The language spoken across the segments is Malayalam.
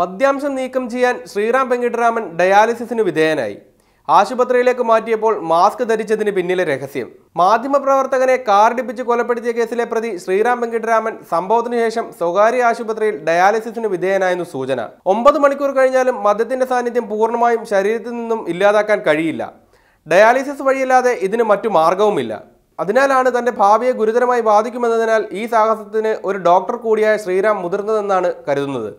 മദ്യാംശം നീക്കം ചെയ്യാൻ ശ്രീറാം വെങ്കിട്ടരാമൻ ഡയാലിസിസിന് വിധേയനായി ആശുപത്രിയിലേക്ക് മാറ്റിയപ്പോൾ മാസ്ക് ധരിച്ചതിന് പിന്നിലെ രഹസ്യം മാധ്യമപ്രവർത്തകനെ കാറിടിപ്പിച്ച് കൊലപ്പെടുത്തിയ കേസിലെ പ്രതി ശ്രീറാം വെങ്കിട്ടരാമൻ സംഭവത്തിന് ശേഷം സ്വകാര്യ ആശുപത്രിയിൽ ഡയാലിസിസിന് വിധേയനായെന്ന് സൂചന ഒമ്പത് മണിക്കൂർ കഴിഞ്ഞാലും മദ്യത്തിന്റെ സാന്നിധ്യം പൂർണ്ണമായും ശരീരത്തിൽ നിന്നും ഇല്ലാതാക്കാൻ കഴിയില്ല ഡയാലിസിസ് വഴിയല്ലാതെ ഇതിന് മറ്റു മാർഗവുമില്ല അതിനാലാണ് തന്റെ ഭാവിയെ ഗുരുതരമായി ബാധിക്കുമെന്നതിനാൽ ഈ സാഹസത്തിന് ഒരു ഡോക്ടർ കൂടിയായ ശ്രീറാം മുതിർന്നതെന്നാണ് കരുതുന്നത്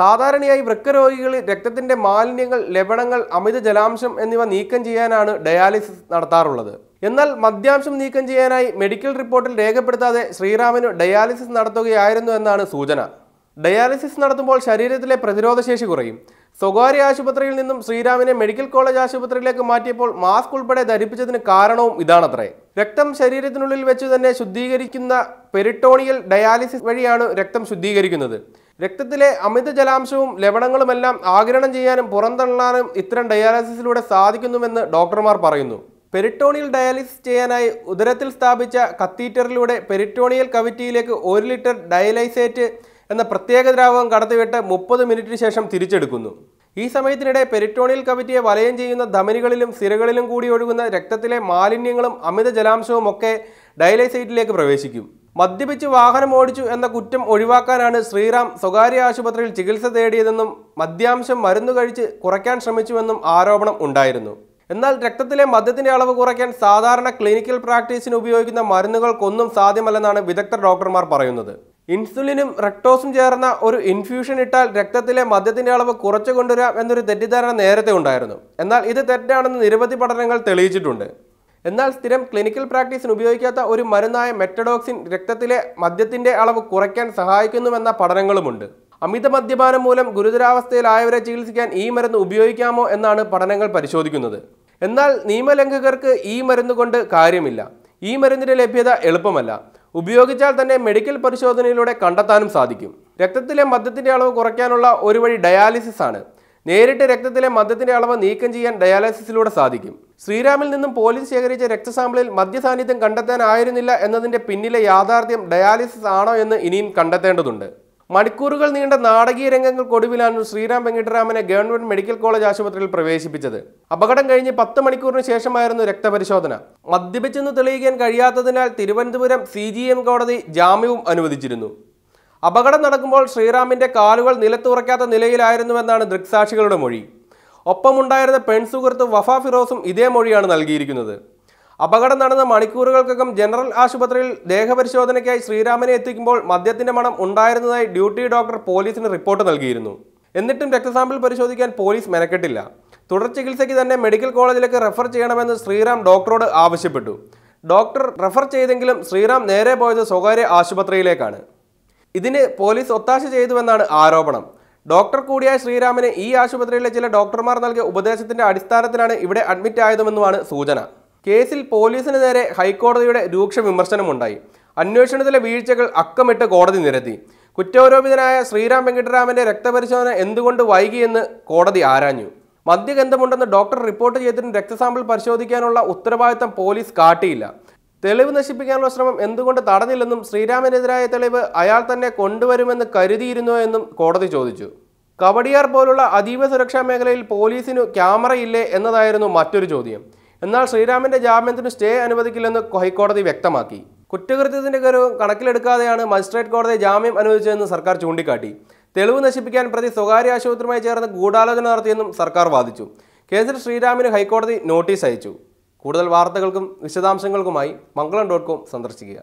സാധാരണയായി വൃക്കരോഗികളിൽ രക്തത്തിൻ്റെ മാലിന്യങ്ങൾ ലവണങ്ങൾ അമിത ജലാംശം എന്നിവ നീക്കം ചെയ്യാനാണ് ഡയാലിസിസ് നടത്താറുള്ളത് എന്നാൽ മദ്യാംശം നീക്കം ചെയ്യാനായി മെഡിക്കൽ റിപ്പോർട്ടിൽ രേഖപ്പെടുത്താതെ ശ്രീറാമിന് ഡയാലിസിസ് നടത്തുകയായിരുന്നു എന്നാണ് സൂചന ഡയാലിസിസ് നടത്തുമ്പോൾ ശരീരത്തിലെ പ്രതിരോധശേഷി കുറയും സ്വകാര്യ ആശുപത്രിയിൽ നിന്നും ശ്രീരാമിനെ മെഡിക്കൽ കോളേജ് ആശുപത്രിയിലേക്ക് മാറ്റിയപ്പോൾ മാസ്ക് ഉൾപ്പെടെ ധരിപ്പിച്ചതിന് കാരണവും ഇതാണത്രേ രക്തം ശരീരത്തിനുള്ളിൽ വെച്ച് തന്നെ ശുദ്ധീകരിക്കുന്ന പെരിട്ടോണിയൽ ഡയാലിസിസ് വഴിയാണ് രക്തം ശുദ്ധീകരിക്കുന്നത് രക്തത്തിലെ അമിത ജലാംശവും ലവണങ്ങളുമെല്ലാം ആഗിരണം ചെയ്യാനും പുറന്തള്ളാനും ഇത്തരം ഡയാലിസിസിലൂടെ സാധിക്കുന്നുവെന്ന് ഡോക്ടർമാർ പറയുന്നു പെരിട്ടോണിയൽ ഡയാലിസിസ് ചെയ്യാനായി ഉദരത്തിൽ സ്ഥാപിച്ച കത്തീറ്ററിലൂടെ പെരിട്ടോണിയൽ കവിറ്റിയിലേക്ക് ഒരു ലിറ്റർ ഡയലൈസേറ്റ് എന്ന പ്രത്യേക ദ്രാവകം കടത്തിവിട്ട് മുപ്പത് മിനിറ്റിന് ശേഷം തിരിച്ചെടുക്കുന്നു ഈ സമയത്തിനിടെ പെരിറ്റോണിയൽ കവിറ്റിയെ വലയം ചെയ്യുന്ന ധമനികളിലും സിരകളിലും കൂടി ഒഴുകുന്ന രക്തത്തിലെ മാലിന്യങ്ങളും അമിത ജലാംശവും ഒക്കെ ഡയലൈസൈറ്റിലേക്ക് പ്രവേശിക്കും മദ്യപിച്ച് വാഹനം ഓടിച്ചു എന്ന കുറ്റം ഒഴിവാക്കാനാണ് ശ്രീറാം സ്വകാര്യ ആശുപത്രിയിൽ ചികിത്സ തേടിയതെന്നും മദ്യാംശം മരുന്ന് കഴിച്ച് കുറയ്ക്കാൻ ശ്രമിച്ചുവെന്നും ആരോപണം ഉണ്ടായിരുന്നു എന്നാൽ രക്തത്തിലെ മദ്യത്തിന്റെ അളവ് കുറയ്ക്കാൻ സാധാരണ ക്ലിനിക്കൽ പ്രാക്ടീസിന് ഉപയോഗിക്കുന്ന മരുന്നുകൾക്കൊന്നും സാധ്യമല്ലെന്നാണ് വിദഗ്ധ ഡോക്ടർമാർ പറയുന്നത് ഇൻസുലിനും റക്ടോസും ചേർന്ന ഒരു ഇൻഫ്യൂഷൻ ഇട്ടാൽ രക്തത്തിലെ മദ്യത്തിന്റെ അളവ് കുറച്ചു കൊണ്ടുവരാം എന്നൊരു തെറ്റിദ്ധാരണ നേരത്തെ ഉണ്ടായിരുന്നു എന്നാൽ ഇത് തെറ്റാണെന്ന് നിരവധി പഠനങ്ങൾ തെളിയിച്ചിട്ടുണ്ട് എന്നാൽ സ്ഥിരം ക്ലിനിക്കൽ പ്രാക്ടീസിന് ഉപയോഗിക്കാത്ത ഒരു മരുന്നായ മെറ്റഡോക്സിൻ രക്തത്തിലെ മദ്യത്തിൻ്റെ അളവ് കുറയ്ക്കാൻ സഹായിക്കുന്നുവെന്ന പഠനങ്ങളുമുണ്ട് അമിത മദ്യപാനം മൂലം ഗുരുതരാവസ്ഥയിലായവരെ ചികിത്സിക്കാൻ ഈ മരുന്ന് ഉപയോഗിക്കാമോ എന്നാണ് പഠനങ്ങൾ പരിശോധിക്കുന്നത് എന്നാൽ നിയമലംഘകർക്ക് ഈ മരുന്ന് കൊണ്ട് കാര്യമില്ല ഈ മരുന്നിൻ്റെ ലഭ്യത എളുപ്പമല്ല ഉപയോഗിച്ചാൽ തന്നെ മെഡിക്കൽ പരിശോധനയിലൂടെ കണ്ടെത്താനും സാധിക്കും രക്തത്തിലെ മദ്യത്തിൻ്റെ അളവ് കുറയ്ക്കാനുള്ള ഒരു വഴി ഡയാലിസിസ് ആണ് നേരിട്ട് രക്തത്തിലെ മദ്യത്തിന്റെ അളവ് നീക്കം ചെയ്യാൻ ഡയാലിസിസിലൂടെ സാധിക്കും ശ്രീരാമിൽ നിന്നും പോലീസ് ശേഖരിച്ച രക്തസാമ്പിളിൽ മദ്യസാന്നിധ്യം കണ്ടെത്താനായിരുന്നില്ല എന്നതിന്റെ പിന്നിലെ യാഥാർത്ഥ്യം ഡയാലിസിസ് ആണോ എന്ന് ഇനിയും കണ്ടെത്തേണ്ടതുണ്ട് മണിക്കൂറുകൾ നീണ്ട നാടകീയ രംഗങ്ങൾക്കൊടുവിലാണ് ശ്രീരാം വെങ്കിട്ടരാമനെ ഗവൺമെന്റ് മെഡിക്കൽ കോളേജ് ആശുപത്രിയിൽ പ്രവേശിപ്പിച്ചത് അപകടം കഴിഞ്ഞ് പത്ത് മണിക്കൂറിന് ശേഷമായിരുന്നു രക്തപരിശോധന മദ്യപിച്ചെന്ന് തെളിയിക്കാൻ കഴിയാത്തതിനാൽ തിരുവനന്തപുരം സി കോടതി ജാമ്യവും അനുവദിച്ചിരുന്നു അപകടം നടക്കുമ്പോൾ ശ്രീറാമിന്റെ കാലുകൾ നിലത്തുറയ്ക്കാത്ത നിലയിലായിരുന്നുവെന്നാണ് ദൃക്സാക്ഷികളുടെ മൊഴി ഒപ്പമുണ്ടായിരുന്ന പെൺസുഹൃത്ത് വഫ ഫിറോസും ഇതേ മൊഴിയാണ് നൽകിയിരിക്കുന്നത് അപകടം നടന്ന മണിക്കൂറുകൾക്കകം ജനറൽ ആശുപത്രിയിൽ ദേഹപരിശോധനയ്ക്കായി ശ്രീരാമനെ എത്തിക്കുമ്പോൾ മദ്യത്തിന്റെ മണം ഉണ്ടായിരുന്നതായി ഡ്യൂട്ടി ഡോക്ടർ പോലീസിന് റിപ്പോർട്ട് നൽകിയിരുന്നു എന്നിട്ടും രക്തസാമ്പിൾ പരിശോധിക്കാൻ പോലീസ് മെനക്കെട്ടില്ല തുടർ ചികിത്സയ്ക്ക് തന്നെ മെഡിക്കൽ കോളേജിലേക്ക് റെഫർ ചെയ്യണമെന്ന് ശ്രീറാം ഡോക്ടറോട് ആവശ്യപ്പെട്ടു ഡോക്ടർ റെഫർ ചെയ്തെങ്കിലും ശ്രീറാം നേരെ പോയത് സ്വകാര്യ ആശുപത്രിയിലേക്കാണ് ഇതിന് പോലീസ് ഒത്താശ ചെയ്തുവെന്നാണ് ആരോപണം ഡോക്ടർ കൂടിയായ ശ്രീരാമന് ഈ ആശുപത്രിയിലെ ചില ഡോക്ടർമാർ നൽകിയ ഉപദേശത്തിന്റെ അടിസ്ഥാനത്തിലാണ് ഇവിടെ അഡ്മിറ്റ് ആയതുമെന്നുമാണ് സൂചന കേസിൽ പോലീസിന് നേരെ ഹൈക്കോടതിയുടെ രൂക്ഷ വിമർശനമുണ്ടായി അന്വേഷണത്തിലെ വീഴ്ചകൾ അക്കമിട്ട് കോടതി നിരത്തി കുറ്റാരോപിതനായ ശ്രീരാം വെങ്കിട്ടരാമന്റെ രക്തപരിശോധന എന്തുകൊണ്ട് വൈകിയെന്ന് കോടതി ആരാഞ്ഞു മദ്യഗന്ധമുണ്ടെന്ന് ഡോക്ടർ റിപ്പോർട്ട് ചെയ്തിട്ടും രക്തസാമ്പിൾ പരിശോധിക്കാനുള്ള ഉത്തരവാദിത്തം പോലീസ് കാട്ടിയില്ല തെളിവ് നശിപ്പിക്കാനുള്ള ശ്രമം എന്തുകൊണ്ട് തടഞ്ഞില്ലെന്നും ശ്രീരാമനെതിരായ തെളിവ് അയാൾ തന്നെ കൊണ്ടുവരുമെന്ന് കരുതിയിരുന്നോ എന്നും കോടതി ചോദിച്ചു കവടിയാർ പോലുള്ള അതീവ സുരക്ഷാ മേഖലയിൽ പോലീസിനു ക്യാമറയില്ലേ എന്നതായിരുന്നു മറ്റൊരു ചോദ്യം എന്നാൽ ശ്രീരാമന്റെ ജാമ്യത്തിന് സ്റ്റേ അനുവദിക്കില്ലെന്ന് ഹൈക്കോടതി വ്യക്തമാക്കി കുറ്റകൃത്യത്തിന്റെ കരുവും കണക്കിലെടുക്കാതെയാണ് മജിസ്ട്രേറ്റ് കോടതി ജാമ്യം അനുവദിച്ചതെന്ന് സർക്കാർ ചൂണ്ടിക്കാട്ടി തെളിവ് നശിപ്പിക്കാൻ പ്രതി സ്വകാര്യ ആശുപത്രിയുമായി ചേർന്ന് ഗൂഢാലോചന നടത്തിയെന്നും സർക്കാർ വാദിച്ചു കേസിൽ ശ്രീരാമിന് ഹൈക്കോടതി നോട്ടീസ് അയച്ചു കൂടുതൽ വാർത്തകൾക്കും വിശദാംശങ്ങൾക്കുമായി മംഗളം ഡോട്ട് കോം സന്ദർശിക്കുക